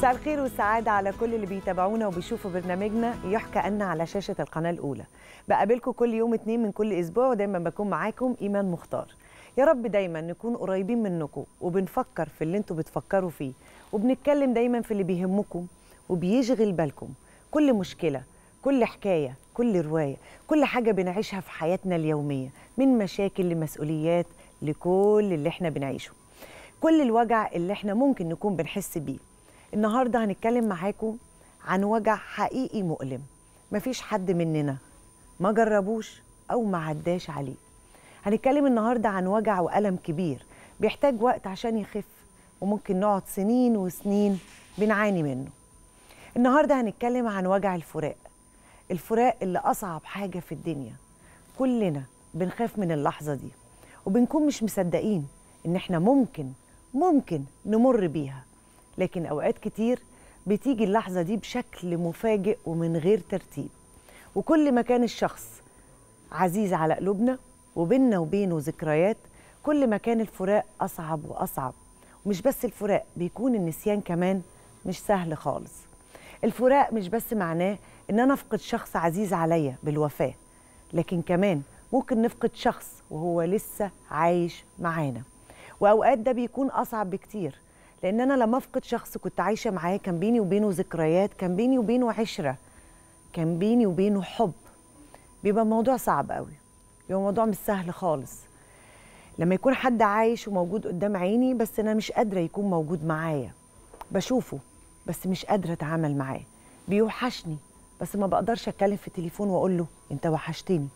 مساء الخير والسعادة على كل اللي بيتابعونا وبيشوفوا برنامجنا يحكى أن على شاشة القناة الأولى بقابلكم كل يوم اتنين من كل أسبوع ودايما بكون معاكم إيمان مختار يا رب دايما نكون قريبين منكم وبنفكر في اللي انتوا بتفكروا فيه وبنتكلم دايما في اللي بيهمكم وبيشغل بالكم كل مشكلة كل حكاية كل رواية كل حاجة بنعيشها في حياتنا اليومية من مشاكل لمسؤوليات لكل اللي احنا بنعيشه كل الوجع اللي احنا ممكن نكون بنحس بيه النهارده هنتكلم معاكم عن وجع حقيقي مؤلم مفيش حد مننا ما جربوش او ما عداش عليه هنتكلم النهارده عن وجع والم كبير بيحتاج وقت عشان يخف وممكن نقعد سنين وسنين بنعاني منه النهارده هنتكلم عن وجع الفراق الفراق اللي اصعب حاجه في الدنيا كلنا بنخاف من اللحظه دي وبنكون مش مصدقين ان احنا ممكن ممكن نمر بيها لكن أوقات كتير بتيجي اللحظة دي بشكل مفاجئ ومن غير ترتيب وكل ما كان الشخص عزيز على قلوبنا وبيننا وبينه ذكريات كل ما كان الفراق أصعب وأصعب ومش بس الفراق بيكون النسيان كمان مش سهل خالص الفراق مش بس معناه إن أنا أفقد شخص عزيز عليا بالوفاة لكن كمان ممكن نفقد شخص وهو لسه عايش معانا وأوقات ده بيكون أصعب بكتير لان انا لما افقد شخص كنت عايشه معاه كان بيني وبينه ذكريات كان بيني وبينه عشره كان بيني وبينه حب بيبقى الموضوع صعب قوي بيبقى الموضوع مش سهل خالص لما يكون حد عايش وموجود قدام عيني بس انا مش قادره يكون موجود معايا بشوفه بس مش قادره اتعامل معاه بيوحشني بس ما بقدرش اتكلم في التليفون واقول له انت وحشتني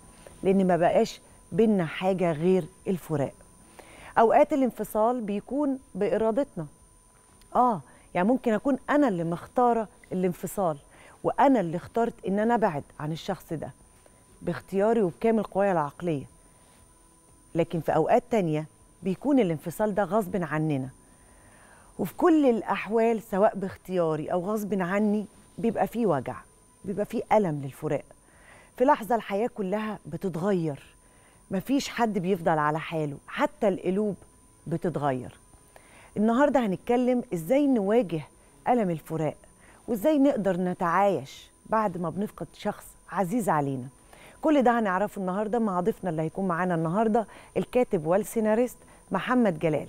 لان ما بقاش بينا حاجه غير الفراق اوقات الانفصال بيكون بارادتنا اه يعني ممكن اكون انا اللي مختاره الانفصال وانا اللي اخترت ان انا ابعد عن الشخص ده باختياري وبكامل قوايا العقليه لكن في اوقات تانية بيكون الانفصال ده غصب عننا وفي كل الاحوال سواء باختياري او غصب عني بيبقى فيه وجع بيبقى فيه الم للفراق في لحظه الحياه كلها بتتغير مفيش حد بيفضل على حاله حتى القلوب بتتغير النهارده هنتكلم ازاي نواجه الم الفراق وازاي نقدر نتعايش بعد ما بنفقد شخص عزيز علينا كل ده هنعرفه النهارده مع ضيفنا اللي هيكون معانا النهارده الكاتب والسيناريست محمد جلال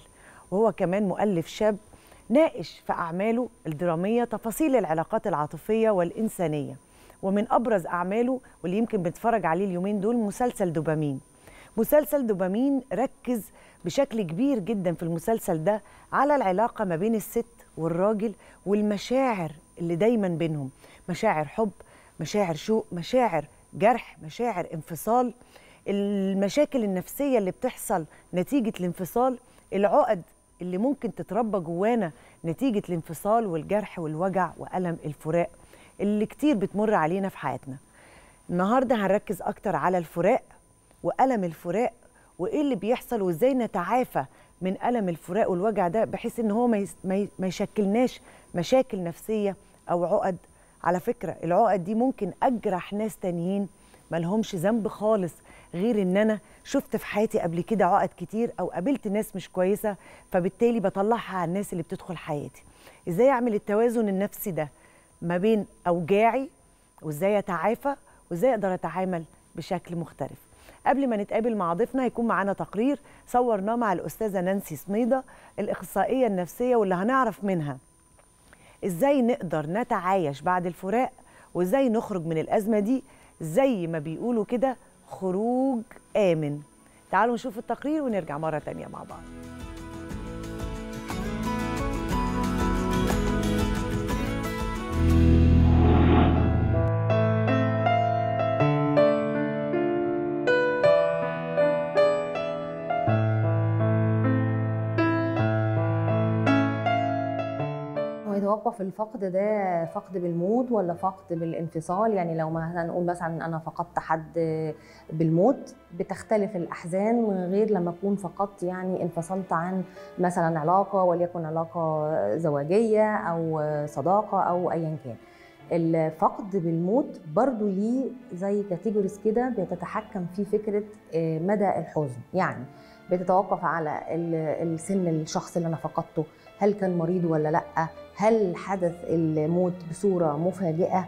وهو كمان مؤلف شاب ناقش في اعماله الدراميه تفاصيل العلاقات العاطفيه والانسانيه ومن ابرز اعماله واللي يمكن بنتفرج عليه اليومين دول مسلسل دوبامين مسلسل دوبامين ركز بشكل كبير جدا في المسلسل ده على العلاقه ما بين الست والراجل والمشاعر اللي دايما بينهم مشاعر حب مشاعر شوق مشاعر جرح مشاعر انفصال المشاكل النفسيه اللي بتحصل نتيجه الانفصال العقد اللي ممكن تتربى جوانا نتيجه الانفصال والجرح والوجع والم الفراق اللي كتير بتمر علينا في حياتنا النهارده هنركز اكتر على الفراق وألم الفراق وإيه اللي بيحصل وإزاي نتعافى من ألم الفراق والوجع ده بحيث إن هو ما يشكلناش مشاكل نفسية أو عقد على فكرة العقد دي ممكن أجرح ناس تانيين لهمش ذنب خالص غير ان انا شفت في حياتي قبل كده عقد كتير او قابلت ناس مش كويسه فبالتالي بطلعها على الناس اللي بتدخل حياتي ازاي اعمل التوازن النفسي ده ما بين اوجاعي وازاي اتعافى وازاي اقدر اتعامل بشكل مختلف قبل ما نتقابل مع ضيفنا هيكون معانا تقرير صورناه مع الاستاذه نانسي سميده الاخصائيه النفسيه واللي هنعرف منها ازاي نقدر نتعايش بعد الفراق وازاي نخرج من الازمه دي زي ما بيقولوا كده خروج امن تعالوا نشوف التقرير ونرجع مره تانية مع بعض توقف الفقد ده فقد بالموت ولا فقد بالانفصال يعني لو ما هنقول مثلا انا فقدت حد بالموت بتختلف الاحزان من غير لما اكون فقدت يعني انفصلت عن مثلا علاقه وليكن علاقه زواجيه او صداقه او ايا كان الفقد بالموت برضو ليه زي كاتيجوريز كده بتتحكم في فكره آه، مدى الحزن يعني بتتوقف على السن الشخص اللي انا فقدته هل كان مريض ولا لا هل حدث الموت بصوره مفاجئه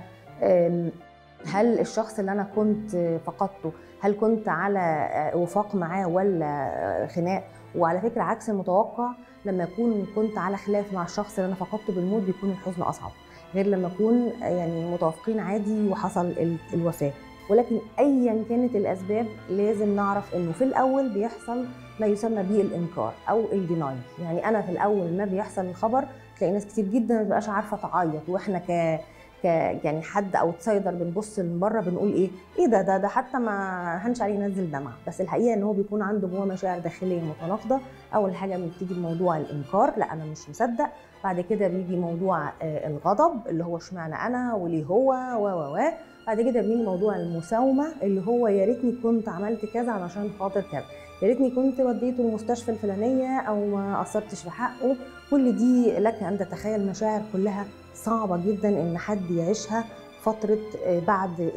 هل الشخص اللي انا كنت فقدته هل كنت على وفاق معاه ولا خناق وعلى فكره عكس المتوقع لما اكون كنت على خلاف مع الشخص اللي انا فقدته بالموت بيكون الحزن اصعب غير لما اكون يعني متوافقين عادي وحصل الوفاه ولكن ايا كانت الاسباب لازم نعرف انه في الاول بيحصل ما يسمى بالانكار او الديناي يعني انا في الاول ما بيحصل الخبر تلاقي ناس كتير جدا ما بتبقاش عارفه تعيط واحنا ك ك يعني حد تسايدر بنبص من بره بنقول ايه ايه ده ده ده حتى ما هنش عليه ينزل دمعه بس الحقيقه ان هو بيكون عنده جوه مشاعر داخليه متناقضه اول حاجه بتيجي بموضوع الانكار لا انا مش مصدق بعد كده بيجي موضوع آه، الغضب اللي هو اشمعنى انا وليه هو و و و بعد كده بيجي موضوع المساومه اللي هو يا ريتني كنت عملت كذا علشان خاطر كذا يا ريتني كنت وديته المستشفى الفلانيه او ما قصرتش في حقه كل دي لك ان تتخيل مشاعر كلها صعبه جدا ان حد يعيشها فتره آه، بعد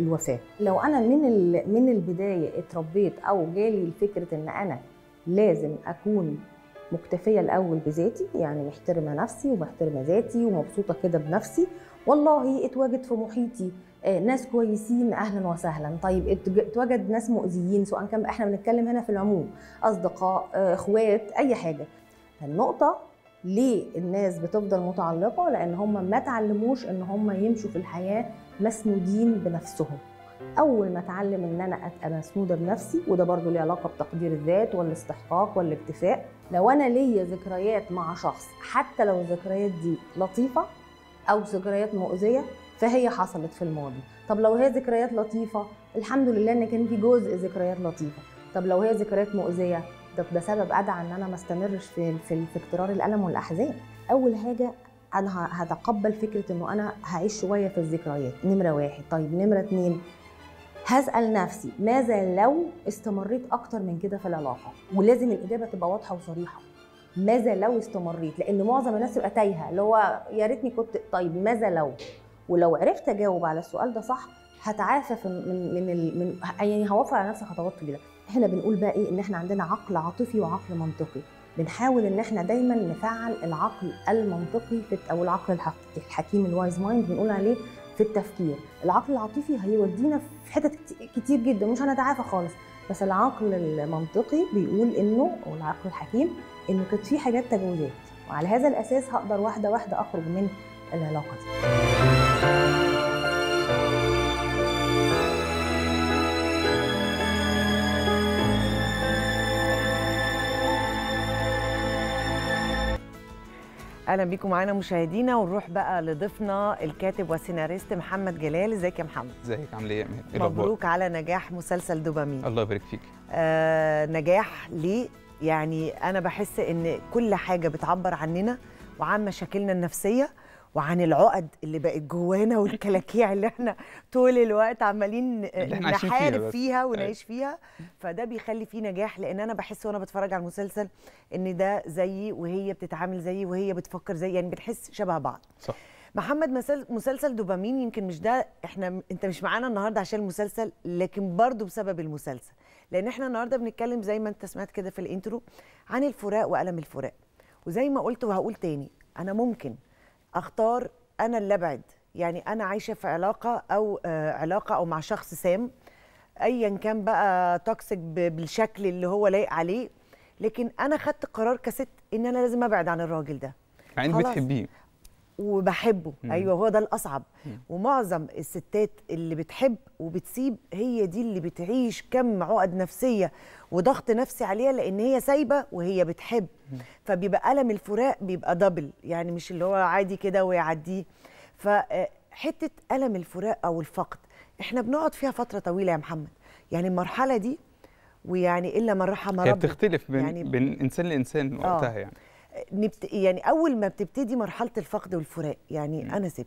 الوفاه لو انا من من البدايه اتربيت او جالي فكره ان انا لازم اكون مكتفيه الاول بذاتي يعني محترمه نفسي ومحترمه ذاتي ومبسوطه كده بنفسي والله اتواجد في محيطي آه، ناس كويسين اهلا وسهلا طيب اتوجد ناس مؤذيين سواء كان احنا بنتكلم هنا في العموم اصدقاء آه، اخوات اي حاجه النقطه ليه الناس بتفضل متعلقه لان هم ما اتعلموش ان هم يمشوا في الحياه مسنودين بنفسهم اول ما اتعلم ان انا ابقى مسنوده بنفسي وده برضو ليه علاقه بتقدير الذات والاستحقاق والاكتفاء لو انا ليا ذكريات مع شخص حتى لو الذكريات دي لطيفه او ذكريات مؤذيه فهي حصلت في الماضي طب لو هي ذكريات لطيفه الحمد لله ان كان في جزء ذكريات لطيفه طب لو هي ذكريات مؤذيه طب ده سبب ادعى ان انا ما استمرش في في, في اكترار الالم والاحزان اول حاجه انا هتقبل فكره انه انا هعيش شويه في الذكريات نمره واحد طيب نمره اتنين هسأل نفسي ماذا لو استمريت أكتر من كده في العلاقة ولازم الإجابة تبقى واضحة وصريحة ماذا لو استمريت لأن معظم الناس تبقى تايهة اللي هو يا ريتني كنت طيب ماذا لو ولو عرفت اجاوب على السؤال ده صح هتعافى من من من يعني هوفر على نفسي خطوات طويله احنا بنقول بقى ايه ان احنا عندنا عقل عاطفي وعقل منطقي بنحاول ان احنا دايما نفعل العقل المنطقي في او العقل الحكيم الوايز مايند بنقول عليه في التفكير العقل العاطفي هيودينا في حتت كتير جدا مش هنتعافى خالص بس العقل المنطقي بيقول انه او العقل الحكيم انه كانت في حاجات تجاوزات وعلى هذا الاساس هقدر واحده واحده اخرج من العلاقه دي اهلا بيكم معانا مشاهدينا ونروح بقى لضيفنا الكاتب والسيناريست محمد جلال ازيك يا محمد ازيك عامل ايه ايه مبروك على نجاح مسلسل دوبامين الله يبارك فيك آه نجاح ليه يعني انا بحس ان كل حاجه بتعبر عننا وعن مشاكلنا النفسيه وعن العقد اللي بقت جوانا والكلاكيع اللي احنا طول الوقت عمالين نحارب فيها, فيها أيوة. ونعيش فيها فده بيخلي فيه نجاح لان انا بحس وانا بتفرج على المسلسل ان ده زيي وهي بتتعامل زيي وهي بتفكر زيي يعني بتحس شبه بعض صح محمد مسلسل دوبامين يمكن مش ده احنا انت مش معانا النهارده عشان المسلسل لكن برضه بسبب المسلسل لان احنا النهارده بنتكلم زي ما انت سمعت كده في الانترو عن الفراق والم الفراق وزي ما قلت وهقول تاني انا ممكن اختار انا اللي ابعد يعني انا عايشه في علاقه او آه، علاقه او مع شخص سام ايا كان بقى توكسيك بالشكل اللي هو لايق عليه لكن انا خدت قرار كست ان انا لازم ابعد عن الراجل ده يعني بتحبيه وبحبه مم. ايوه هو ده الاصعب مم. ومعظم الستات اللي بتحب وبتسيب هي دي اللي بتعيش كم عقد نفسيه وضغط نفسي عليها لان هي سايبه وهي بتحب مم. فبيبقى الم الفراق بيبقى دبل يعني مش اللي هو عادي كده ويعديه فحته آه، الم الفراق او الفقد احنا بنقعد فيها فتره طويله يا محمد يعني المرحله دي ويعني الا من رحم ربنا هي بتختلف بين يعني بين انسان لانسان وقتها آه. يعني نبت... يعني اول ما بتبتدي مرحله الفقد والفراق يعني م. انا سبت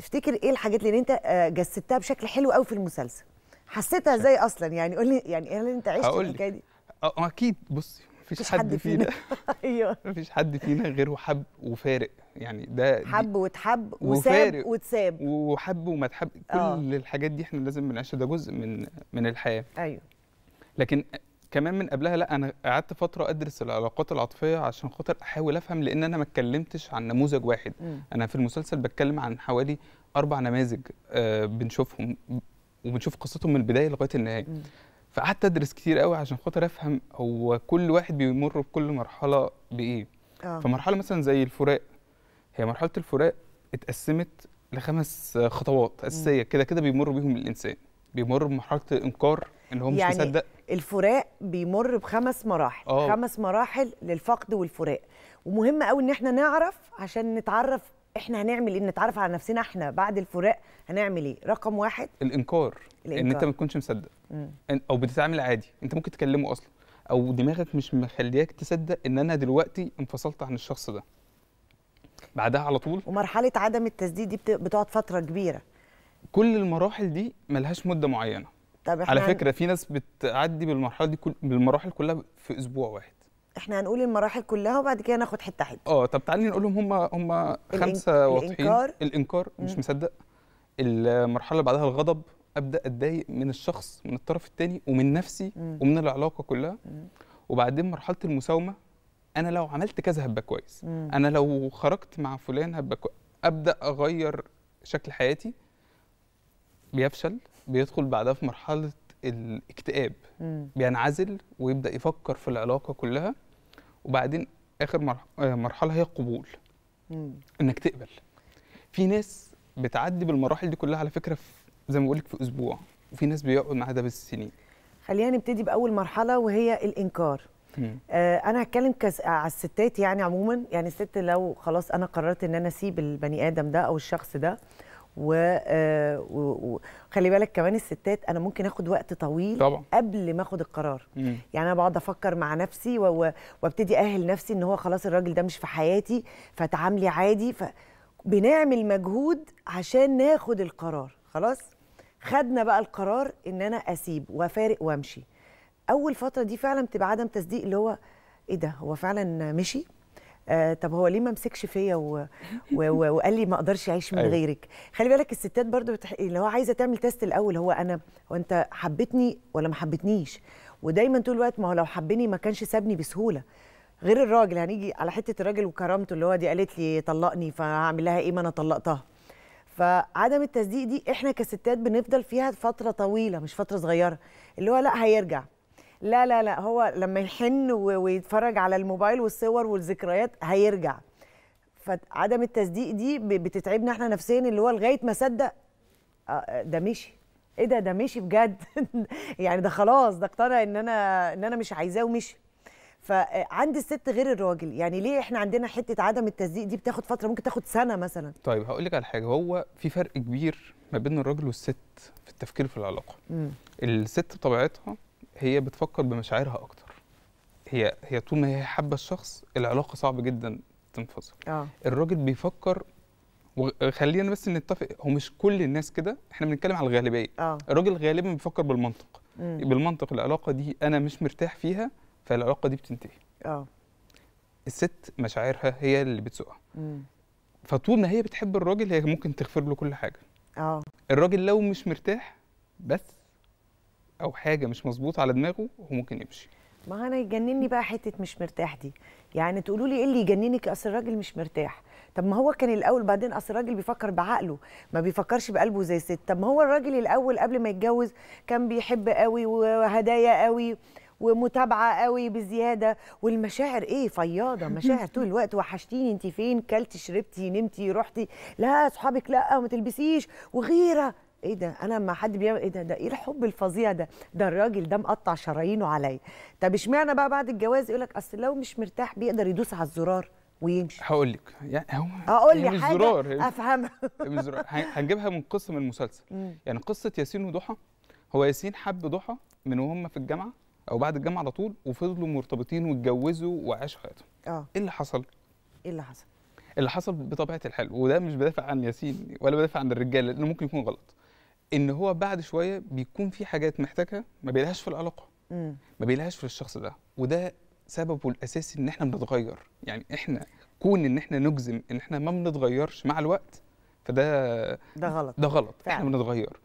افتكر ايه الحاجات اللي انت آه، جسدتها بشكل حلو قوي في المسلسل حسيتها ازاي اصلا يعني قول لي يعني هل انت عشت الحكايه دي اكيد بصي مفيش حد, حد فينا ايوه مفيش حد فينا غيره حب وفارق يعني ده حب وتحب وساب وتساب وحب وما تحب كل أوه. الحاجات دي احنا لازم بنعيشها ده جزء من من الحياه ايوه لكن كمان من قبلها لا انا قعدت فتره ادرس العلاقات العاطفيه عشان خاطر احاول افهم لان انا ما اتكلمتش عن نموذج واحد م. انا في المسلسل بتكلم عن حوالي اربع نماذج آه بنشوفهم وبنشوف قصتهم من البدايه لغايه النهايه فقعدت ادرس كتير قوي عشان خاطر افهم هو كل واحد بيمر بكل مرحله بايه آه. فمرحله مثلا زي الفراق هي مرحله الفراق اتقسمت لخمس خطوات اساسيه كده كده بيمر بيهم الانسان بيمر بمرحله الانكار ان هو مش يعني مصدق الفراق بيمر بخمس مراحل أوه. خمس مراحل للفقد والفراق ومهم قوي ان احنا نعرف عشان نتعرف احنا هنعمل ايه نتعرف على نفسنا احنا بعد الفراق هنعمل ايه رقم واحد الانكار, الإنكار. ان انت ما تكونش مصدق او بتتعامل عادي انت ممكن تكلمه اصلا او دماغك مش مخلياك تصدق ان انا دلوقتي انفصلت عن الشخص ده بعدها على طول ومرحله عدم التسديد دي بتقعد فتره كبيره كل المراحل دي ملهاش مده معينه طب احنا على فكره في ناس بتعدي بالمرحله دي كل... بالمراحل كلها في اسبوع واحد احنا هنقول المراحل كلها وبعد كده ناخد حته حته اه طب تعالي نقول لهم هم هم خمسه واضحين الانكار الانكار مش مصدق المرحله اللي بعدها الغضب ابدا اتضايق من الشخص من الطرف الثاني ومن نفسي مم. ومن العلاقه كلها مم. وبعدين مرحله المساومه انا لو عملت كذا هبقى كويس مم. انا لو خرجت مع فلان هبقى كويس ابدا اغير شكل حياتي بيفشل بيدخل بعدها في مرحله الاكتئاب مم. بينعزل ويبدا يفكر في العلاقه كلها وبعدين اخر آه، مرحله هي القبول مم. انك تقبل في ناس بتعدي بالمراحل دي كلها على فكره في زي ما بقول لك في اسبوع وفي ناس بيقعد معاها ده بالسنين خلينا نبتدي باول مرحله وهي الانكار آه انا هتكلم كز... آه، على الستات يعني عموما يعني الست لو خلاص انا قررت ان انا اسيب البني ادم ده او الشخص ده وخلي آه، بالك كمان الستات انا ممكن اخد وقت طويل طبعا. قبل ما اخد القرار مم. يعني انا بقعد افكر مع نفسي وابتدي اهل نفسي ان هو خلاص الراجل ده مش في حياتي فتعاملي عادي فبنعمل مجهود عشان ناخد القرار خلاص خدنا بقى القرار ان انا اسيب وافارق وامشي اول فتره دي فعلا بتبقى عدم تصديق اللي هو ايه ده هو فعلا مشي آه طب هو ليه ما مسكش فيا و... و... و... وقال لي ما اقدرش اعيش من أيوه. غيرك خلي بالك الستات برضو بتح... اللي هو عايزه تعمل تيست الاول هو انا هو انت حبيتني ولا ما حبيتنيش ودايما طول الوقت ما هو لو حبني ما كانش سابني بسهوله غير الراجل هنيجي يعني على حته الراجل وكرامته اللي هو دي قالت لي طلقني فهعمل لها ايه ما انا طلقتها فعدم التصديق دي احنا كستات بنفضل فيها فتره طويله مش فتره صغيره اللي هو لا هيرجع لا لا لا هو لما يحن ويتفرج على الموبايل والصور والذكريات هيرجع فعدم التصديق دي بتتعبنا احنا نفسيا اللي هو لغايه ما صدق آه، آه، ده مشي ايه ده ده مشي بجد يعني ده خلاص ده اقتنع ان انا ان انا مش عايزاه ومشي فعند آه، الست غير الراجل يعني ليه احنا عندنا حته عدم التصديق دي بتاخد فتره ممكن تاخد سنه مثلا طيب هقول لك على حاجه هو في فرق كبير ما بين الراجل والست في التفكير في العلاقه م. الست بطبيعتها هي بتفكر بمشاعرها اكتر هي هي طول ما هي حابه الشخص العلاقه صعب جدا تنفصل آه. الراجل بيفكر وخلينا بس نتفق هو مش كل الناس كده احنا بنتكلم على الغالبيه آه. الراجل غالبا بيفكر بالمنطق مم. بالمنطق العلاقه دي انا مش مرتاح فيها فالعلاقه دي بتنتهي اه الست مشاعرها هي اللي بتسوقها فطول ما هي بتحب الراجل هي ممكن تغفر له كل حاجه اه الراجل لو مش مرتاح بس او حاجه مش مظبوطه على دماغه هو ممكن يمشي ما انا يجنني بقى حته مش مرتاح دي يعني تقولوا لي ايه اللي يجننك اصل الراجل مش مرتاح طب ما هو كان الاول بعدين اصل الراجل بيفكر بعقله ما بيفكرش بقلبه زي الست طب ما هو الراجل الاول قبل ما يتجوز كان بيحب قوي وهدايا قوي ومتابعه قوي بزياده والمشاعر ايه فياضه مشاعر طول الوقت وحشتيني انت فين كلتي شربتي نمتي رحتي لا اصحابك لا ما تلبسيش وغيره ايه ده انا لما حد بيعمل ايه ده ده ايه الحب الفظيع ده ده الراجل ده مقطع شرايينه عليا طب اشمعنى بقى بعد الجواز يقول لك اصل لو مش مرتاح بيقدر يدوس على الزرار ويمشي هقول لك يعني هو اقول لي حاجه زرار. افهمها هنجيبها من قصه من المسلسل مم. يعني قصه ياسين وضحى هو ياسين حب ضحى من وهم في الجامعه او بعد الجامعه على طول وفضلوا مرتبطين واتجوزوا وعاشوا حياتهم اه ايه اللي حصل ايه اللي حصل اللي حصل بطبيعه الحال وده مش بدافع عن ياسين ولا بدافع عن الرجاله لانه ممكن يكون غلط ان هو بعد شويه بيكون في حاجات محتاجها ما بيلهاش في العلاقه ما بيلهاش في الشخص ده وده سببه الاساسي ان احنا بنتغير يعني احنا كون ان احنا نجزم ان احنا ما بنتغيرش مع الوقت فده ده غلط ده غلط فعلا. احنا بنتغير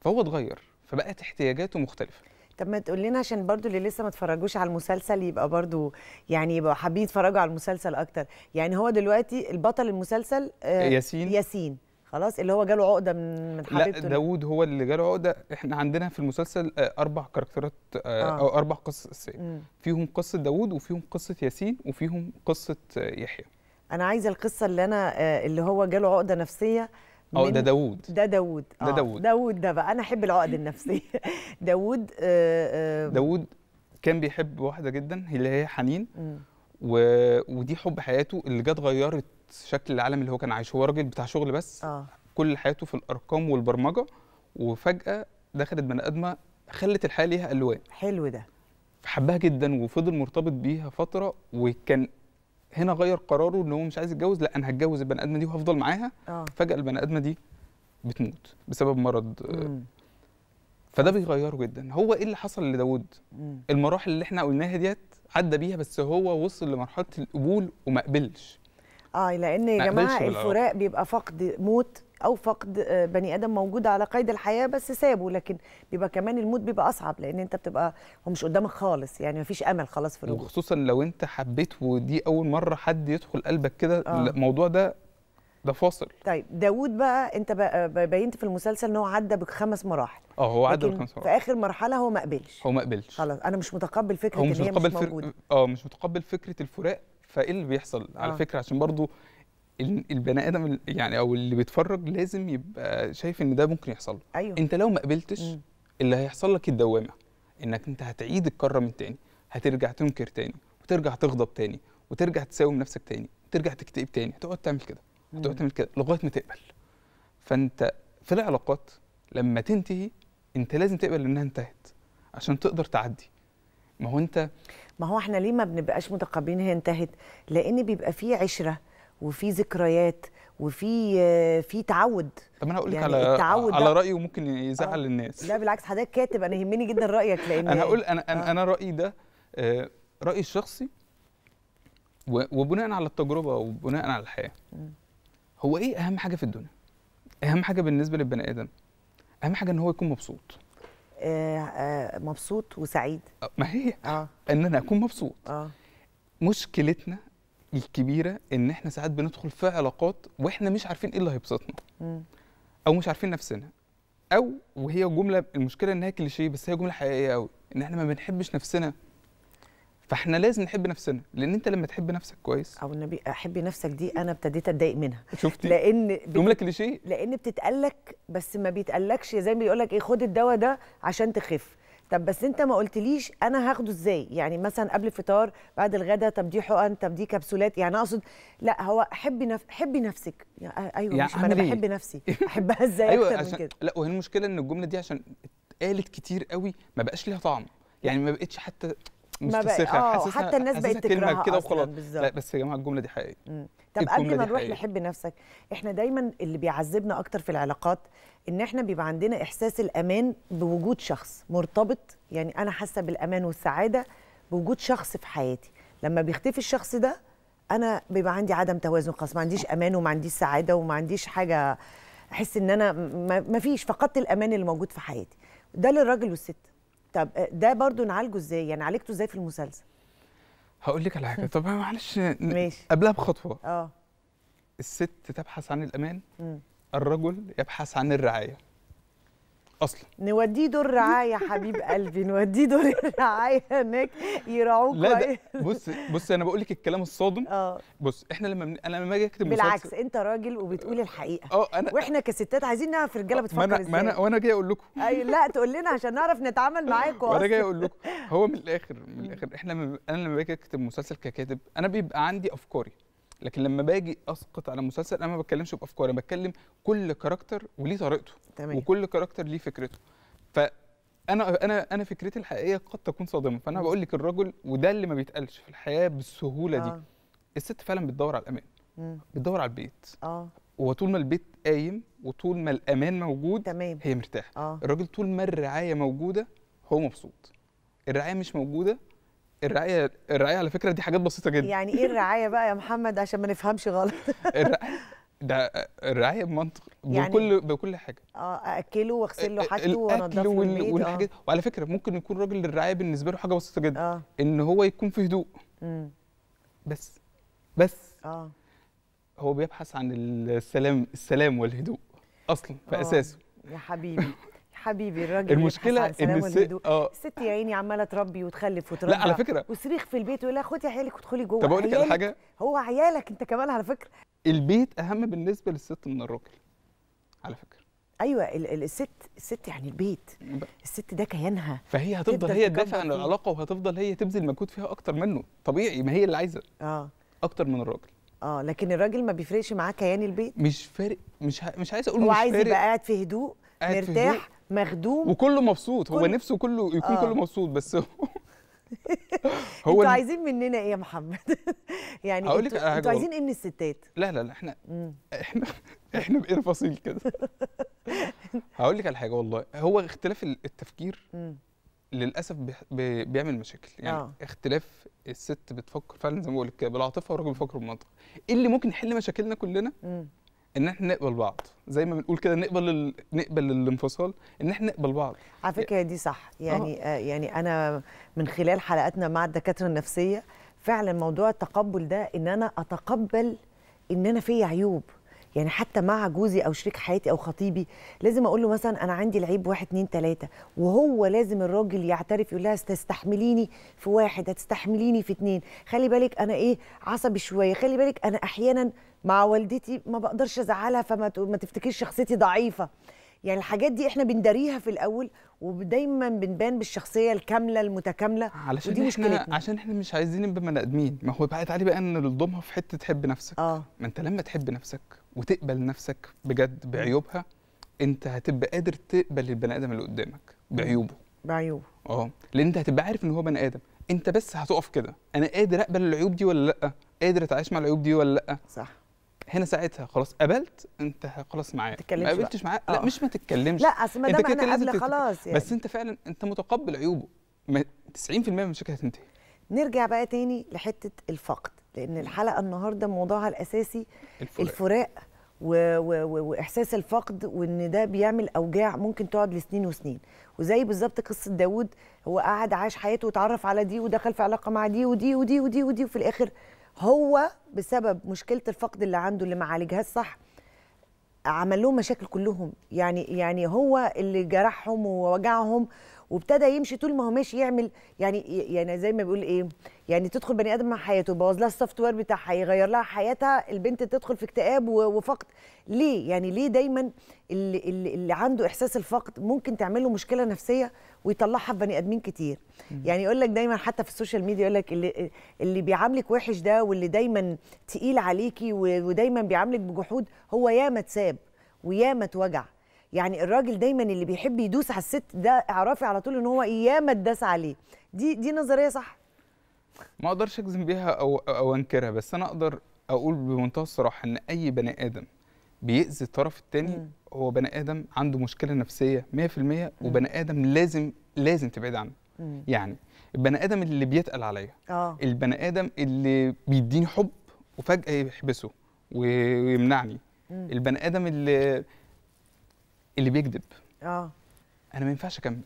فهو اتغير فبقت احتياجاته مختلفه طب ما تقول لنا عشان برضو اللي لسه ما اتفرجوش على المسلسل يبقى برضو يعني يبقى حابين يتفرجوا على المسلسل اكتر يعني هو دلوقتي البطل المسلسل آه ياسين ياسين خلاص اللي هو جاله عقده من من حبيبته لا داوود هو اللي جاله عقده احنا عندنا في المسلسل آه، اربع كاركترات آه، آه. او اربع قصص اساسيه فيهم قصه داوود وفيهم قصه ياسين وفيهم قصه يحيى انا عايزه القصه اللي انا اللي هو جاله عقده نفسيه اه ده داوود ده داوود ده داوود داوود ده بقى انا احب العقد النفسيه داوود آه آه داوود كان بيحب واحده جدا اللي هي حنين و... ودي حب حياته اللي جت غيرت شكل العالم اللي هو كان عايشه هو راجل بتاع شغل بس آه. كل حياته في الارقام والبرمجه وفجاه دخلت بني ادمه خلت الحياه ليها الوان حلو ده فحبها جدا وفضل مرتبط بيها فتره وكان هنا غير قراره ان هو مش عايز يتجوز لا انا هتجوز البني ادمه دي وهفضل معاها آه. فجاه البني ادمه دي بتموت بسبب مرض آه. مم. فده بيغيره جدا هو ايه اللي حصل لداود مم. المراحل اللي احنا قلناها ديت عدى بيها بس هو وصل لمرحله القبول وما قبلش اه لان يا جماعه الفراق بيبقى فقد موت او فقد آه، بني ادم موجود على قيد الحياه بس سابه لكن بيبقى كمان الموت بيبقى اصعب لان انت بتبقى هو مش قدامك خالص يعني مفيش امل خلاص في الرجوع وخصوصا لو انت حبيت ودي اول مره حد يدخل قلبك كده آه. الموضوع ده ده فاصل طيب داوود بقى انت آه، بينت في المسلسل ان هو عدى بخمس مراحل اه هو عدى بخمس مراحل في اخر مرحله هو ما قبلش هو ما قبلش خلاص انا مش متقبل فكره هو مش ان هي مش موجوده اه مش متقبل فكره الفراق فايه اللي بيحصل آه. على فكره عشان برضو البني ادم يعني او اللي بيتفرج لازم يبقى شايف ان ده ممكن يحصل له أيوة. انت لو ما قبلتش اللي هيحصل لك الدوامه انك انت هتعيد الكره من تاني هترجع تنكر تاني وترجع تغضب تاني وترجع تساوم نفسك تاني وترجع تكتئب تاني هتقعد تعمل كده هتقعد تعمل كده لغايه ما تقبل فانت في العلاقات لما تنتهي انت لازم تقبل انها انتهت عشان تقدر تعدي ما هو انت ما هو احنا ليه ما بنبقاش متقبلين هي انتهت لان بيبقى في عشره وفي ذكريات وفي في تعود طب انا هقول لك يعني على على رايي وممكن يزعل آه. الناس لا بالعكس حضرتك كاتب انا يهمني جدا رايك لان انا هقول انا آه. انا رايي ده آه، رايي الشخصي وبناء على التجربه وبناء على الحياه هو ايه اهم حاجه في الدنيا اهم حاجه بالنسبه للبني ادم اهم حاجه ان هو يكون مبسوط آه، آه، مبسوط وسعيد آه، ما هي آه. ان انا اكون مبسوط آه. مشكلتنا الكبيره ان احنا ساعات بندخل في علاقات واحنا مش عارفين ايه اللي هيبسطنا او مش عارفين نفسنا او وهي جمله المشكله ان هي كليشيه بس هي جمله حقيقيه قوي ان احنا ما بنحبش نفسنا فاحنا لازم نحب نفسنا لان انت لما تحب نفسك كويس او النبي احب نفسك دي انا ابتديت اتضايق منها شفتي لان بت... جمله كليشيه لان بتتقالك بس ما بيتقالكش زي ما بيقول لك ايه خد الدواء ده عشان تخف طب بس انت ما قلتليش انا هاخده ازاي يعني مثلا قبل الفطار بعد الغداء طب دي حقن طب دي كبسولات يعني اقصد لا هو حبي نف... حبي نفسك يعني ايوه يعني مش انا بحب نفسي احبها ازاي أيوة اكتر عشان... من كده لا وهي المشكله ان الجمله دي عشان اتقالت كتير قوي ما بقاش ليها طعم يعني ما بقتش حتى بقى اه حتى الناس بقت تكرهها كده وخلاص لا بس يا جماعه الجمله دي حقيقيه طب قبل ما نروح لحب نفسك احنا دايما اللي بيعذبنا اكتر في العلاقات ان احنا بيبقى عندنا احساس الامان بوجود شخص مرتبط يعني انا حاسه بالامان والسعاده بوجود شخص في حياتي لما بيختفي الشخص ده انا بيبقى عندي عدم توازن خالص ما عنديش امان وما عنديش سعاده وما عنديش حاجه احس ان انا ما فيش فقدت الامان اللي موجود في حياتي ده للراجل والست طب آه، ده برضو نعالجه ازاي يعني عالجته ازاي في المسلسل هقول لك على حاجه طب معلش ماشي قبلها بخطوه اه الست تبحث عن الامان م. الرجل يبحث عن الرعايه اصلا نوديه دور رعايه حبيب قلبي نوديه دور الرعايه هناك يرعوك لا ده بص بص انا بقول لك الكلام الصادم اه بص احنا لما من... انا لما اجي اكتب بالعكس مسلسل... انت راجل وبتقول الحقيقه اه انا واحنا كستات عايزين نعرف الرجاله آه، بتفكر ازاي ما انا وانا جاي اقول لكم اي لا تقول لنا عشان نعرف نتعامل معاكم وانا جاي اقول لكم هو من الاخر من الاخر احنا من... انا لما باجي اكتب مسلسل ككاتب انا بيبقى عندي افكاري لكن لما باجي اسقط على مسلسل انا ما بتكلمش بافكاري بتكلم كل كاركتر وليه طريقته تمام. وكل كاركتر ليه فكرته ف انا انا فكرتي الحقيقيه قد تكون صادمه فانا بقول لك الرجل وده اللي ما بيتقالش في الحياه بالسهوله آه. دي الست فعلا بتدور على الامان مم. بتدور على البيت اه وطول ما البيت قايم وطول ما الامان موجود تمام. هي مرتاحه آه. الراجل طول ما الرعايه موجوده هو مبسوط الرعايه مش موجوده الرعايه الرعايه على فكره دي حاجات بسيطه جدا يعني ايه الرعايه بقى يا محمد عشان ما نفهمش غلط ده الرعايه بمنطق يعني بكل بكل حاجه اه اكله واغسل له حاجته وانضف له البيت والحاجات آه. وعلى فكره ممكن يكون راجل الرعايه بالنسبه له حاجه بسيطه جدا آه. ان هو يكون في هدوء بس بس اه هو بيبحث عن السلام السلام والهدوء اصلا في آه. اساسه يا حبيبي حبيبي الراجل المشكله ان الست اه الست يا عيني عماله تربي وتخلف وتربي لا على فكره وصريخ في البيت ويقول لها خدي عيالك وادخلي جوه طب اقول لك على حاجه هو عيالك انت كمان على فكره البيت اهم بالنسبه للست من الراجل على فكره ايوه ال ال الست الست يعني البيت الست ده كيانها فهي هتفضل هي تدافع عن العلاقه وهتفضل هي تبذل مجهود فيها اكتر منه طبيعي ما هي اللي عايزه اه اكتر من الراجل اه لكن الراجل ما بيفرقش معاه كيان البيت مش فارق مش ه... مش عايز اقول هو مش عايز يبقى قاعد في هدوء مرتاح مخدوم وكله مبسوط كل... هو نفسه كله يكون آه. كله مبسوط بس هو هو انتوا عايزين مننا ايه يا محمد؟ يعني انتوا لك انتوا عايزين ايه من الستات؟ لا لا لا احنا احنا احنا بقينا فصيل كده هقول لك على حاجه والله هو اختلاف التفكير للاسف بيعمل مشاكل يعني آه. اختلاف الست بتفكر فعلا زي ما بقول لك بالعاطفه والراجل بيفكر بالمنطق ايه اللي ممكن يحل مشاكلنا كلنا؟ ان احنا نقبل بعض زي ما بنقول كده نقبل ال... نقبل الانفصال ان احنا نقبل بعض على فكره دي صح آه. يعني آه. يعني انا من خلال حلقاتنا مع الدكاتره النفسيه فعلا موضوع التقبل ده ان انا اتقبل ان انا في عيوب يعني حتى مع جوزي او شريك حياتي او خطيبي لازم اقول له مثلا انا عندي العيب واحد اتنين تلاته وهو لازم الراجل يعترف يقول لها تستحمليني في واحد هتستحمليني في اتنين خلي بالك انا ايه عصبي شويه خلي بالك انا احيانا مع والدتي ما بقدرش ازعلها فما ما تفتكرش شخصيتي ضعيفه يعني الحاجات دي احنا بنداريها في الاول ودايما بنبان بالشخصيه الكامله المتكامله علشان ودي احنا مشكلتنا. عشان احنا مش عايزين نبقى بني ادمين ما هو بقى تعالي بقى نلضمها في حته تحب نفسك آه. ما انت لما تحب نفسك وتقبل نفسك بجد بعيوبها انت هتبقى قادر تقبل البني ادم اللي قدامك بعيوبه بعيوبه اه لان انت هتبقى عارف ان هو بني ادم انت بس هتقف كده انا قادر اقبل العيوب دي ولا لا قادر اتعايش مع العيوب دي ولا لا صح هنا ساعتها خلاص قبلت انت خلاص معاه ما قبلتش معاه لا اه. مش ما تتكلمش لا اصل ما دام انا قبل خلاص يعني. بس انت فعلا انت متقبل عيوبه 90% من المشاكل هتنتهي نرجع بقى تاني لحته الفقد لان الحلقه النهارده موضوعها الاساسي الفراق, الفراق و... و... واحساس الفقد وان ده بيعمل اوجاع ممكن تقعد لسنين وسنين وزي بالظبط قصه داوود هو قعد عاش حياته وتعرف على دي ودخل في علاقه مع دي ودي ودي ودي ودي وفي الاخر هو بسبب مشكله الفقد اللي عنده اللي ما عالجهاش صح عمل لهم مشاكل كلهم يعني يعني هو اللي جرحهم ووجعهم وابتدى يمشي طول ما هو ماشي يعمل يعني يعني زي ما بيقول ايه يعني تدخل بني ادم مع حياته يبوظ لها السوفت وير بتاعها يغير لها حياتها البنت تدخل في اكتئاب وفقد ليه يعني ليه دايما اللي, اللي عنده احساس الفقد ممكن تعمل له مشكله نفسيه ويطلعها في بني ادمين كتير يعني يقول لك دايما حتى في السوشيال ميديا يقول لك اللي اللي بيعاملك وحش ده واللي دايما تقيل عليكي ودايما بيعاملك بجحود هو ياما اتساب وياما اتوجع يعني الراجل دايما اللي بيحب يدوس على الست ده اعرفي على طول ان هو ياما اتداس عليه دي دي نظريه صح ما اقدرش اجزم بيها او او انكرها بس انا اقدر اقول بمنتهى الصراحه ان اي بني ادم بيأذي الطرف الثاني هو بني ادم عنده مشكله نفسيه 100% وبني ادم لازم لازم تبعد عنه يعني البني ادم اللي بيتقل عليا آه. البني ادم اللي بيديني حب وفجاه يحبسه ويمنعني البني ادم اللي اللي بيكذب اه انا ما ينفعش اكمل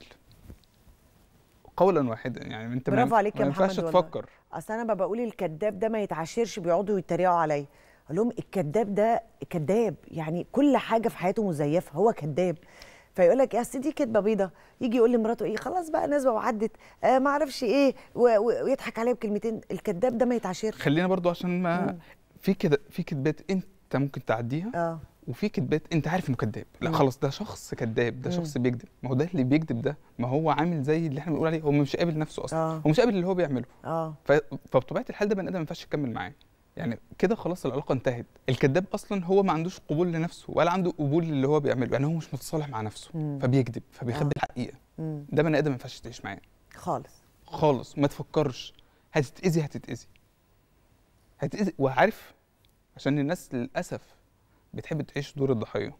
قولا واحدا يعني انت برافو عليك يا ما ينفعش تفكر اصل انا بقول الكذاب ده ما يتعاشرش بيقعدوا يتريقوا عليا اقول لهم الكذاب ده كذاب يعني كل حاجه في حياته مزيفه هو كذاب فيقول لك يا اصل دي كدبه بيضه يجي يقول لمراته ايه خلاص بقى نازبه وعدت آه ما اعرفش ايه ويضحك عليا بكلمتين الكذاب ده ما يتعاشرش خلينا برضو عشان ما في كده في كدبات انت ممكن تعديها اه وفي كذبات انت عارف انه كذاب لا خلاص ده شخص كذاب ده شخص بيكذب ما هو ده اللي بيكذب ده ما هو عامل زي اللي احنا بنقول عليه هو مش قابل نفسه اصلا آه. هو مش قابل اللي هو بيعمله اه فبطبيعه الحال ده بني ادم ما ينفعش تكمل معاه يعني كده خلاص العلاقه انتهت الكذاب اصلا هو ما عندوش قبول لنفسه ولا عنده قبول للي هو بيعمله يعني هو مش متصالح مع نفسه مم. فبيكذب فبيخبي آه. الحقيقه مم. ده بني ادم ما ينفعش تعيش معاه خالص خالص ما تفكرش هتتاذي هتتاذي هتتاذي وعارف عشان الناس للاسف بتحب تعيش دور الضحيه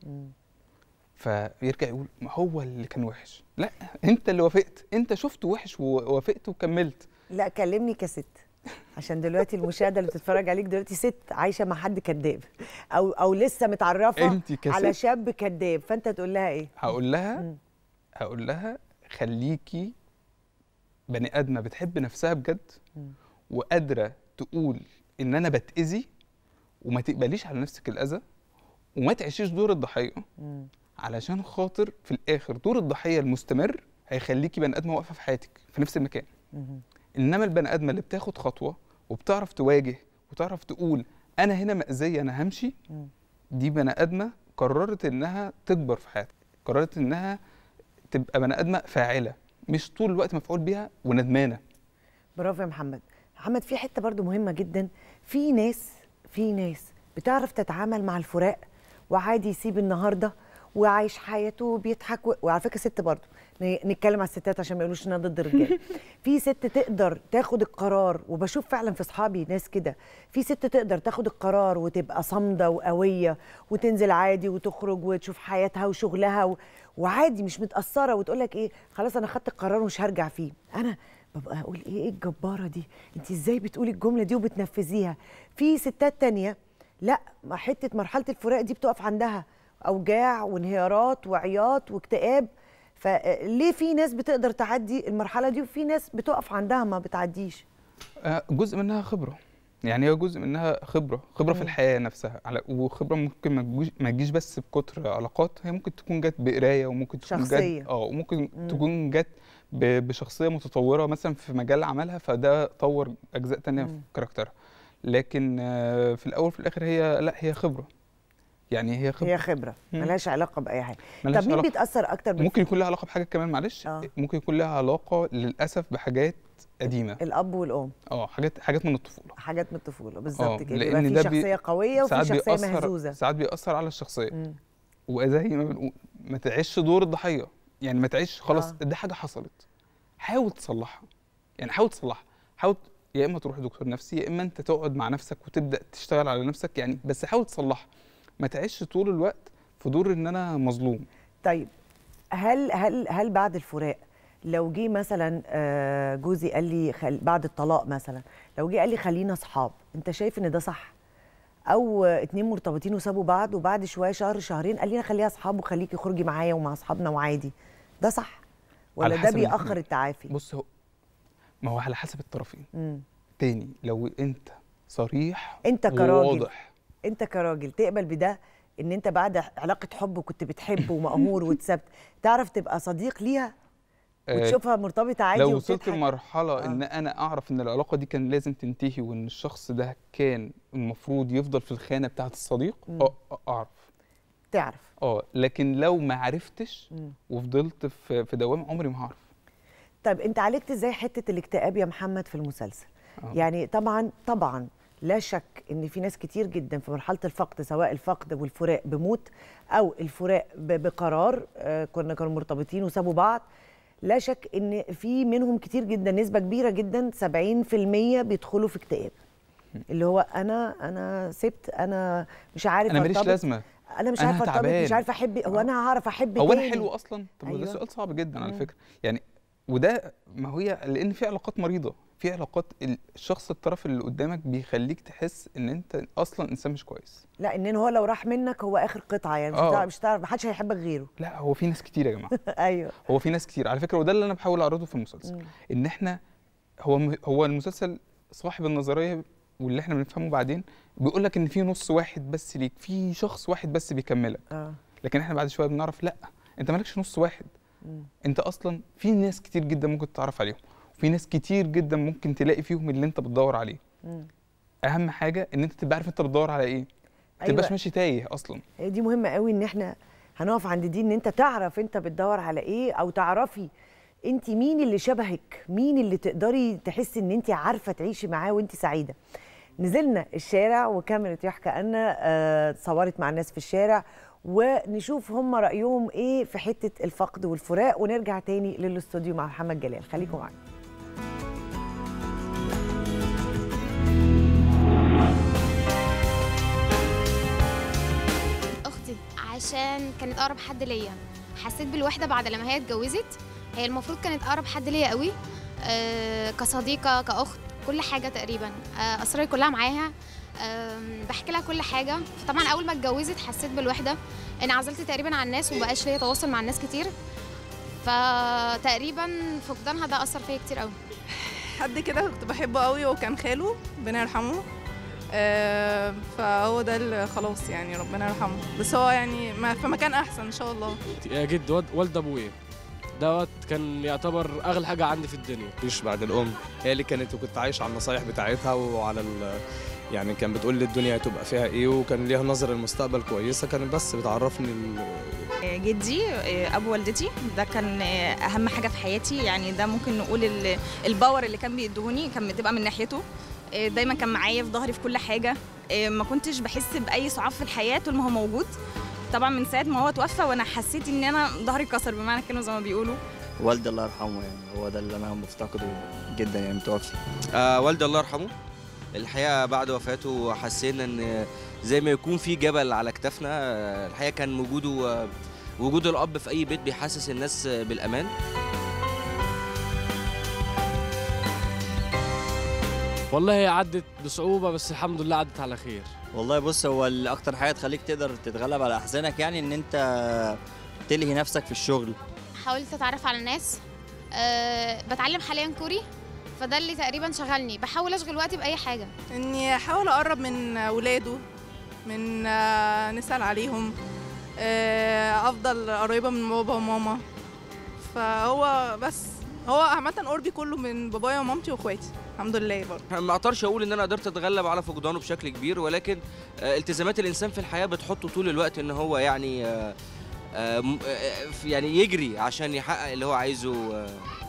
فيرجع يقول ما هو اللي كان وحش لا انت اللي وافقت انت شفت وحش ووافقت وكملت لا كلمني كست عشان دلوقتي المشاهده اللي بتتفرج عليك دلوقتي ست عايشه مع حد كذاب او او لسه متعرفه على شاب كذاب فانت تقول لها ايه هقول لها هقول لها خليكي بني ادمه بتحب نفسها بجد وقادره تقول ان انا بتاذي وما تقبليش على نفسك الاذى وما تعيشيش دور الضحيه علشان خاطر في الاخر دور الضحيه المستمر هيخليكي بني ادمه واقفه في حياتك في نفس المكان انما البني ادمه اللي بتاخد خطوه وبتعرف تواجه وتعرف تقول انا هنا مأذيه انا همشي دي بني ادمه قررت انها تكبر في حياتها قررت انها تبقى بني ادمه فاعله مش طول الوقت مفعول بيها وندمانه برافو يا محمد محمد في حته برضو مهمه جدا في ناس في ناس بتعرف تتعامل مع الفراق وعادي يسيب النهارده وعايش حياته وبيضحك و... وعلى فكره ست برضه نتكلم على الستات عشان ما يقولوش ان انا ضد الرجاله في ست تقدر تاخد القرار وبشوف فعلا في اصحابي ناس كده في ست تقدر تاخد القرار وتبقى صامده وقويه وتنزل عادي وتخرج وتشوف حياتها وشغلها و... وعادي مش متاثره وتقول لك ايه خلاص انا خدت القرار ومش هرجع فيه انا ببقى اقول ايه ايه الجباره دي انت ازاي بتقولي الجمله دي وبتنفذيها في ستات تانية لا ما حته مرحله الفراق دي بتقف عندها اوجاع وانهيارات وعياط واكتئاب فليه آه، في ناس بتقدر تعدي المرحله دي وفي ناس بتقف عندها ما بتعديش آه، جزء منها خبره يعني هو جزء منها خبره خبره في الحياه نفسها على وخبره ممكن ما تجيش بس بكتر علاقات هي ممكن تكون جت بقرايه وممكن تكون جت اه وممكن مم. تكون جت بشخصيه متطوره مثلا في مجال عملها فده طور اجزاء تانية مم. في كاركترها لكن آه، في الاول في الاخر هي لا هي خبره يعني هي خبره هي خبره ملهاش علاقه باي حاجه طب مين بيتاثر اكتر ممكن يكون لها علاقه بحاجه كمان معلش آه. ممكن يكون لها علاقه للاسف بحاجات قديمه الاب والام اه حاجات حاجات من الطفوله حاجات من الطفوله آه، بالظبط كده لان في ده شخصيه بي... قويه وفي شخصيه بيأثر... مهزوزه ساعات بيأثر على الشخصيه مم. وزي ما بنقول ما تعيش دور الضحيه يعني ما تعيش خلاص آه. ده حاجه حصلت حاول تصلحها يعني حاول تصلحها حاول يا اما تروح لدكتور نفسي يا اما انت تقعد مع نفسك وتبدا تشتغل على نفسك يعني بس حاول تصلحها ما تعيش طول الوقت في دور ان انا مظلوم طيب هل هل هل بعد الفراق لو جه مثلا آه، جوزي قال لي خل... بعد الطلاق مثلا لو جه قال لي خلينا اصحاب انت شايف ان ده صح او اتنين مرتبطين وسابوا بعض وبعد شويه شهر شهرين قال لي خليها اصحاب وخليكي خرجي معايا ومع اصحابنا وعادي ده صح ولا ده بيأخر التعافي بص هو ما هو على حسب الطرفين مم. تاني لو انت صريح انت كراجل وواضح انت كراجل تقبل بده ان انت بعد علاقه حب كنت بتحب ومأمور واتسبت تعرف تبقى صديق ليها آه، وتشوفها مرتبطه عادي لو وصلت لمرحله آه. ان انا اعرف ان العلاقه دي كان لازم تنتهي وان الشخص ده كان المفروض يفضل في الخانه بتاعه الصديق آه،, اه اعرف تعرف اه لكن لو ما عرفتش وفضلت في دوام عمري ما هعرف طيب انت عالجت ازاي حته الاكتئاب يا محمد في المسلسل أوه. يعني طبعا طبعا لا شك ان في ناس كتير جدا في مرحله الفقد سواء الفقد والفراق بموت او الفراق بقرار آه، كنا كانوا مرتبطين وسابوا بعض لا شك ان في منهم كتير جدا نسبه كبيره جدا 70% بيدخلوا في اكتئاب اللي هو انا انا سبت انا مش عارف انا ماليش لازمه انا مش عارفه ارتبط مش عارفه احب هو انا آه. هعرف احب هو انا حلو اصلا طب أيوة. ده سؤال صعب جدا على فكره يعني وده ما هي لان في علاقات مريضه في علاقات الشخص الطرف اللي قدامك بيخليك تحس ان انت اصلا انسان مش كويس لا ان هو لو راح منك هو اخر قطعه يعني مش آه. هتعرف مش هتعرف محدش هيحبك غيره لا هو في ناس كتير يا جماعه ايوه هو في ناس كتير على فكره وده اللي انا بحاول اعرضه في المسلسل ان احنا هو هو المسلسل صاحب النظريه واللي احنا بنفهمه بعدين بيقول لك ان في نص واحد بس ليك في شخص واحد بس بيكملك آه. لكن احنا بعد شويه بنعرف لا انت مالكش نص واحد مم. انت اصلا في ناس كتير جدا ممكن تتعرف عليهم وفي ناس كتير جدا ممكن تلاقي فيهم اللي انت بتدور عليه مم. اهم حاجه ان انت تبقى عارف انت بتدور على ايه ما أيوة. تبقاش ماشي تايه اصلا إيه، دي مهمه قوي ان احنا هنقف عند دي ان انت تعرف انت بتدور على ايه او تعرفي انت مين اللي شبهك مين اللي تقدري تحسي ان انت عارفه تعيشي معاه وانت سعيده نزلنا الشارع وكاميرا يحكى انا آه، صورت مع الناس في الشارع ونشوف هم رايهم ايه في حته الفقد والفراق ونرجع تاني للاستوديو مع محمد جلال خليكم معانا اختي عشان كانت اقرب حد ليا حسيت بالوحده بعد لما هي اتجوزت هي المفروض كانت اقرب حد ليا قوي أه كصديقه كاخت كل حاجه تقريبا اسراري آه، كلها معاها بحكي لها كل حاجه فطبعا اول ما اتجوزت حسيت بالوحده انعزلت تقريبا عن الناس ومبقاش ليا تواصل مع الناس كتير فتقريبا فقدانها ده اثر فيا كتير قوي حد كده كنت بحبه قوي وكان خاله ربنا يرحمه آه فهو ده اللي خلاص يعني ربنا يرحمه بس هو يعني ما في مكان احسن ان شاء الله يا جد والد ابويا دوت كان يعتبر اغلى حاجه عندي في الدنيا مفيش بعد الام هي اللي كانت وكنت عايش على النصايح بتاعتها وعلى يعني كان بتقول لي الدنيا هتبقى فيها ايه وكان ليها نظره المستقبل كويسه كانت بس بتعرفني ال... جدي ابو والدتي ده كان اهم حاجه في حياتي يعني ده ممكن نقول الباور اللي كان بيدوني كان بتبقى من ناحيته آه، دايما كان معايا في ظهري في كل حاجه آه، ما كنتش بحس باي صعاب في الحياه طول ما هو موجود طبعا من ساعه ما هو توفى وانا حسيت ان انا ظهري اتكسر بمعنى الكلمه زي ما بيقولوا والدي الله يرحمه يعني هو ده اللي انا مفتقده جدا يعني متوفي آه والدي الله يرحمه الحقيقه بعد وفاته حسينا ان زي ما يكون في جبل على كتفنا الحقيقه كان وجوده وجود الاب في اي بيت بيحسس الناس بالامان والله عدت بصعوبة بس الحمد لله عدت على خير والله بص هو الأكتر حاجة تخليك تقدر تتغلب على أحزانك يعني إن أنت تلهي نفسك في الشغل حاولت أتعرف على ناس أه بتعلم حاليا كوري فده اللي تقريبا شغلني بحاول اشغل وقتي باي حاجه اني احاول اقرب من ولاده من آه، نسال عليهم آه، افضل قريبه من بابا وماما فهو بس هو عامه قربي كله من بابايا ومامتي واخواتي الحمد لله برضه ما اقدرش اقول ان انا قدرت اتغلب على فقدانه بشكل كبير ولكن آه، التزامات الانسان في الحياه بتحطه طول الوقت ان هو يعني آه، آه، آه، يعني يجري عشان يحقق اللي هو عايزه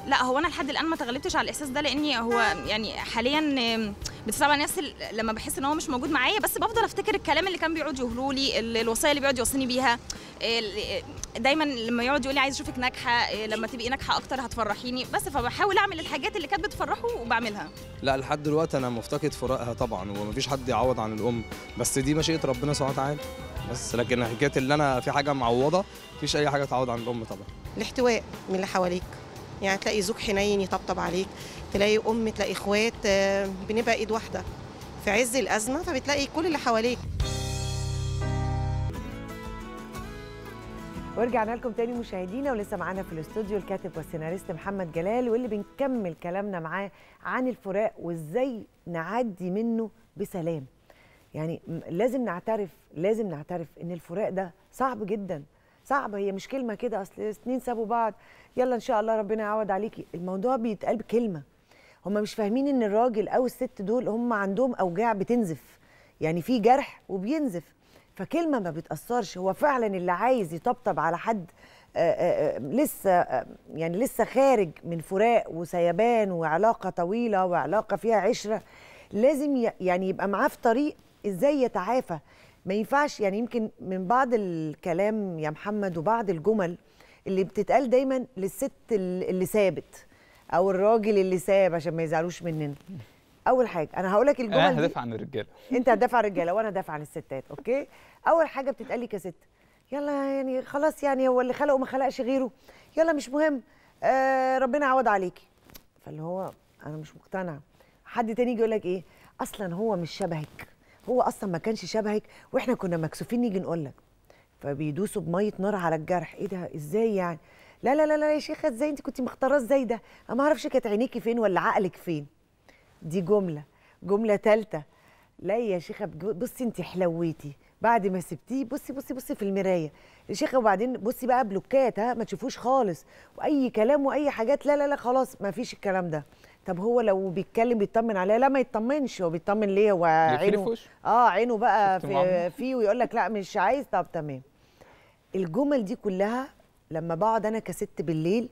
لا هو انا لحد الان ما تغلبتش على الاحساس ده لاني هو يعني حاليا بتصعب على نفسي لما بحس ان هو مش موجود معايا بس بفضل افتكر الكلام اللي كان بيقعد يقوله لي الوصايا اللي بيقعد يوصيني بيها دايما لما يقعد يقول لي عايز اشوفك ناجحه لما تبقي ناجحه اكتر هتفرحيني بس فبحاول اعمل الحاجات اللي كانت بتفرحه وبعملها لا لحد دلوقتي انا مفتقد فراقها طبعا ومفيش حد يعوض عن الام بس دي مشيئه ربنا سبحانه وتعالى بس لكن حكايه اللي انا في حاجه معوضه مفيش اي حاجه تعوض عن الام طبعا الاحتواء من اللي حواليك يعني تلاقي زوج حنين يطبطب عليك تلاقي ام تلاقي اخوات آه، بنبقى ايد واحده في عز الازمه فبتلاقي كل اللي حواليك ورجعنا لكم تاني مشاهدينا ولسه معانا في الاستوديو الكاتب والسيناريست محمد جلال واللي بنكمل كلامنا معاه عن الفراق وازاي نعدي منه بسلام يعني لازم نعترف لازم نعترف ان الفراق ده صعب جدا صعب هي مش كلمه كده اصل سنين سابوا بعض يلا ان شاء الله ربنا يعوض عليكي الموضوع بيتقال بكلمه هم مش فاهمين ان الراجل او الست دول هم عندهم اوجاع بتنزف يعني في جرح وبينزف فكلمه ما بتاثرش هو فعلا اللي عايز يطبطب على حد آآ آه، آآ آه، آه، لسه آآ يعني لسه خارج من فراق وسيبان وعلاقه طويله وعلاقه فيها عشره لازم يعني يبقى معاه في طريق ازاي يتعافى ما ينفعش يعني يمكن من بعض الكلام يا محمد وبعض الجمل اللي بتتقال دايما للست اللي سابت او الراجل اللي ساب عشان ما يزعلوش مننا اول حاجه انا هقول لك الجمل انا هدافع عن الرجاله انت هتدافع عن الرجاله وانا هدافع عن الستات اوكي اول حاجه بتتقال لي كست يلا يعني خلاص يعني هو اللي خلقه ما خلقش غيره يلا مش مهم آه ربنا عوض عليكي فاللي هو انا مش مقتنعه حد تاني يجي يقول لك ايه اصلا هو مش شبهك هو اصلا ما كانش شبهك واحنا كنا مكسوفين نيجي نقول لك فبيدوسوا بميه نار على الجرح ايه ده ازاي يعني لا لا لا لا يا شيخه ازاي انت كنت مختاره ازاي ده انا ما اعرفش كانت عينيكي فين ولا عقلك فين دي جمله جمله ثالثه لا يا شيخه بصي انت حلويتي بعد ما سبتيه بصي بصي بصي في المرايه يا شيخه وبعدين بصي بقى بلوكات ها ما تشوفوش خالص واي كلام واي حاجات لا لا لا خلاص ما فيش الكلام ده طب هو لو بيتكلم بيطمن عليا لا ما يطمنش هو بيطمن ليه هو عينه اه عينه بقى في فيه ويقول لك لا مش عايز طب تمام الجمل دي كلها لما بقعد انا كست بالليل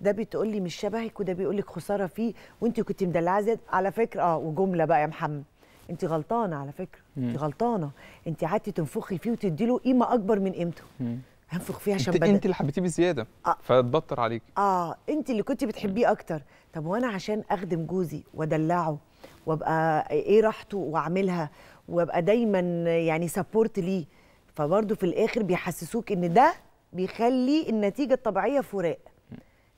ده بتقول لي مش شبهك وده بيقول لك خساره فيه وانت كنت مدلعه زياد على فكره اه وجمله بقى يا محمد انت غلطانه على فكره انت غلطانه انت قعدتي تنفخي فيه وتدي له قيمه اكبر من قيمته هنفخ فيها عشان انت, انت اللي حبيتيه بزياده آه. فتبطر عليك اه انت اللي كنت بتحبيه اكتر طب وانا عشان اخدم جوزي وادلعه وابقى ايه راحته واعملها وابقى دايما يعني سبورت ليه فبرضه في الاخر بيحسسوك ان ده بيخلي النتيجه الطبيعيه فراق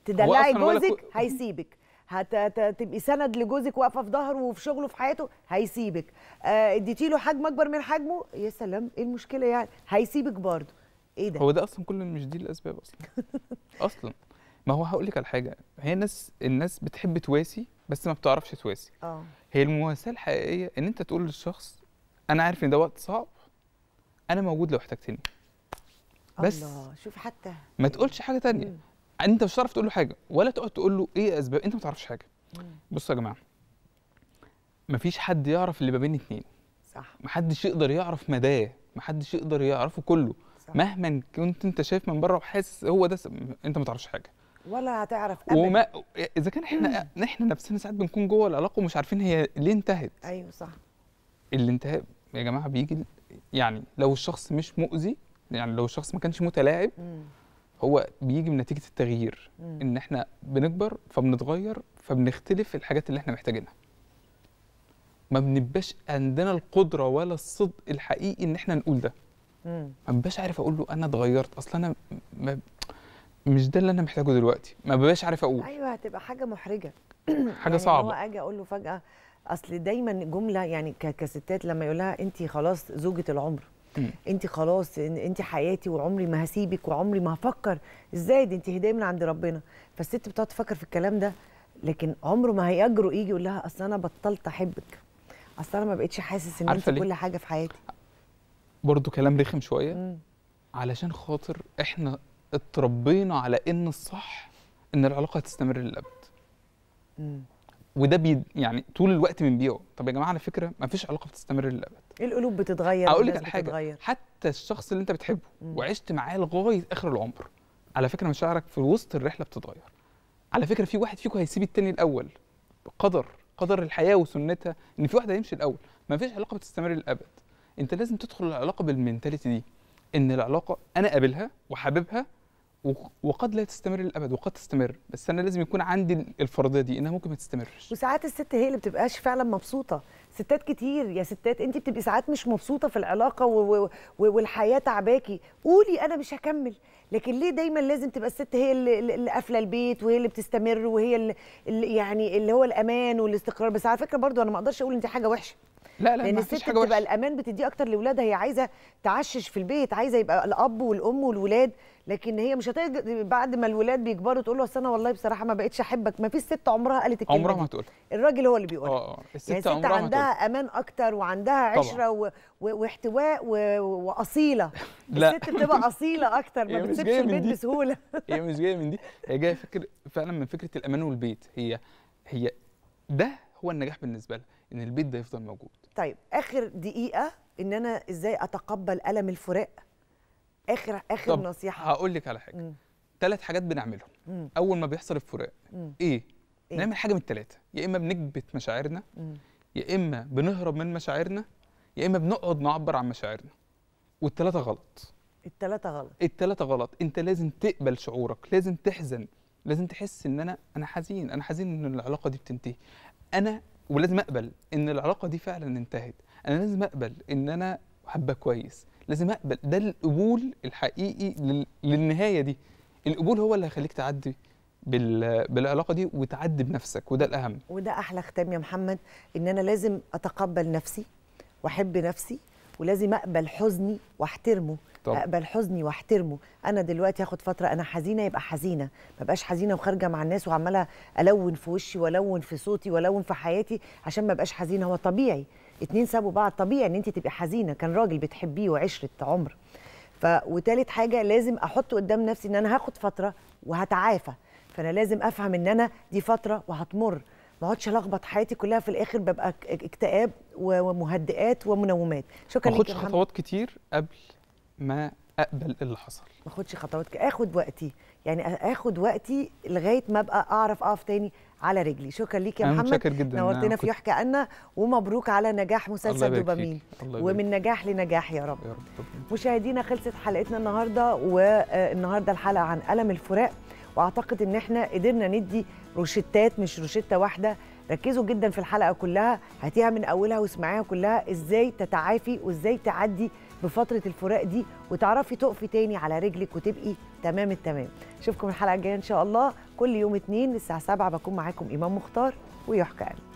تدلعي جوزك هيسيبك هتبقي سند لجوزك واقفه في ظهره وفي شغله في حياته هيسيبك آه، اديتي له حجم اكبر من حجمه يا سلام ايه المشكله يعني هيسيبك برضه ايه ده هو ده اصلا كل مش دي الاسباب اصلا اصلا ما هو هقول لك على حاجه هي الناس الناس بتحب تواسي بس ما بتعرفش تواسي اه هي المواساه الحقيقيه ان انت تقول للشخص انا عارف ان ده وقت صعب انا موجود لو احتجتني بس الله شوف حتى ما تقولش حاجه تانية مم. انت مش هتعرف تقول له حاجه ولا تقعد تقول له ايه اسباب انت ما تعرفش حاجه بصوا يا جماعه مفيش حد يعرف اللي ما بين اتنين صح محدش يقدر يعرف مداه محدش يقدر يعرفه كله صح. مهما كنت انت شايف من بره وحاسس هو ده انت ما تعرفش حاجه ولا هتعرف ابدا وما اذا كان احنا احنا نفسنا ساعات بنكون جوه العلاقه ومش عارفين هي ليه انتهت ايوه صح الانتهاء يا جماعه بيجي يعني لو الشخص مش مؤذي يعني لو الشخص ما كانش متلاعب هو بيجي من نتيجه التغيير ان احنا بنكبر فبنتغير فبنختلف في الحاجات اللي احنا محتاجينها ما بنبقاش عندنا القدره ولا الصدق الحقيقي ان احنا نقول ده ما بنبقاش عارف اقول له انا اتغيرت اصل انا ما مش ده اللي انا محتاجه دلوقتي ما ببقاش عارف اقول ايوه هتبقى حاجه محرجه حاجه يعني صعبه هو اجي اقول له فجاه اصل دايما جمله يعني كستات لما يقول لها انت خلاص زوجه العمر انت خلاص انت حياتي وعمري ما هسيبك وعمري ما هفكر ازاي دي انت هدايه من عند ربنا فالست بتقعد تفكر في الكلام ده لكن عمره ما هيجرؤ يجي يقول لها اصل انا بطلت احبك اصل انا ما بقتش حاسس ان انت كل حاجه في حياتي برضه كلام رخم شويه علشان خاطر احنا اتربينا على ان الصح ان العلاقه هتستمر للابد وده بي يعني طول الوقت بنبيعه طب يا جماعه على فكره ما فيش علاقه بتستمر للابد إيه القلوب بتتغير اقول لك على حاجه بتتغير. حتى الشخص اللي انت بتحبه مم. وعشت معاه لغايه اخر العمر على فكره مشاعرك في وسط الرحله بتتغير على فكره في واحد فيكم هيسيب التاني الاول قدر قدر الحياه وسنتها ان في واحد هيمشي الاول ما فيش علاقه بتستمر للابد انت لازم تدخل العلاقه بالمنتاليتي دي ان العلاقه انا قابلها وحاببها وقد لا تستمر للابد وقد تستمر بس انا لازم يكون عندي الفرضيه دي انها ممكن ما تستمرش وساعات الست هي اللي بتبقاش فعلا مبسوطه ستات كتير يا ستات انت بتبقي ساعات مش مبسوطه في العلاقه و... و... والحياه تعباكي قولي انا مش هكمل لكن ليه دايما لازم تبقى الست هي اللي قافله البيت وهي اللي بتستمر وهي اللي يعني اللي هو الامان والاستقرار بس على فكره برضو انا ما اقدرش اقول ان دي حاجه وحشه لا لا لان الست بتبقى الامان بتديه اكتر لاولادها هي عايزه تعشش في البيت عايزه يبقى الاب والام والولاد لكن هي مش هتقدر بعد ما الولاد بيكبروا تقول له اصل انا والله بصراحه ما بقتش احبك ما فيش ست عمرها قالت الكلمه عمرها ما هتقول الراجل هو اللي بيقولها اه, اه، الست, يعني الست عندها هتقول. امان اكتر وعندها عشره و... و... واحتواء و... واصيله لا. الست بتبقى اصيله اكتر ما بتسيبش البيت بسهوله هي مش جايه من دي هي جايه فكر فعلا من فكره الامان والبيت هي هي ده هو النجاح بالنسبه لها ان البيت ده يفضل موجود طيب اخر دقيقه ان انا ازاي اتقبل الم الفراق اخر اخر طب نصيحه هقول لك على حاجه ثلاث حاجات بنعملهم مم. اول ما بيحصل الفراق إيه؟, ايه نعمل حاجه من الثلاثه يا اما بنكبت مشاعرنا يا اما بنهرب من مشاعرنا يا اما بنقعد نعبر عن مشاعرنا والثلاثه غلط الثلاثه غلط الثلاثه غلط انت لازم تقبل شعورك لازم تحزن لازم تحس ان انا انا حزين انا حزين ان العلاقه دي بتنتهي انا ولازم اقبل ان العلاقه دي فعلا انتهت انا لازم اقبل ان انا حبه كويس لازم اقبل ده القبول الحقيقي للنهايه دي القبول هو اللي هيخليك تعدي بالعلاقه دي وتعدي بنفسك وده الاهم وده احلى ختام يا محمد ان انا لازم اتقبل نفسي واحب نفسي ولازم اقبل حزني واحترمه طب. اقبل حزني واحترمه انا دلوقتي هاخد فتره انا حزينه يبقى حزينه ما بقاش حزينه وخارجه مع الناس وعماله الون في وشي والون في صوتي والون في حياتي عشان ما بقاش حزينه هو طبيعي اتنين سابوا بعض طبيعي ان انت تبقي حزينه كان راجل بتحبيه وعشره عمر ف وتالت حاجه لازم احط قدام نفسي ان انا هاخد فتره وهتعافى فانا لازم افهم ان انا دي فتره وهتمر ما اقعدش الخبط حياتي كلها في الاخر ببقى اكتئاب ومهدئات ومنومات شكرا لك ما خدش خطوات كتير قبل ما اقبل اللي حصل ما اخدش خطوات كده اخد وقتي يعني اخد وقتي لغايه ما ابقى اعرف اقف تاني على رجلي شكرا ليك يا محمد شكر جدا نورتنا في يحكى أنا ومبروك على نجاح مسلسل دوبامين ومن نجاح لنجاح يا رب, يا رب. مشاهدينا خلصت حلقتنا النهارده والنهارده الحلقه عن ألم الفراق واعتقد ان احنا قدرنا ندي روشتات مش روشته واحده ركزوا جدا في الحلقه كلها هاتيها من اولها واسمعيها كلها ازاي تتعافي وازاي تعدي بفتره الفراق دي وتعرفي تقفي تاني على رجلك وتبقي تمام التمام اشوفكم الحلقه الجايه ان شاء الله كل يوم اتنين الساعه 7 بكون معاكم إمام مختار ويحكى قلب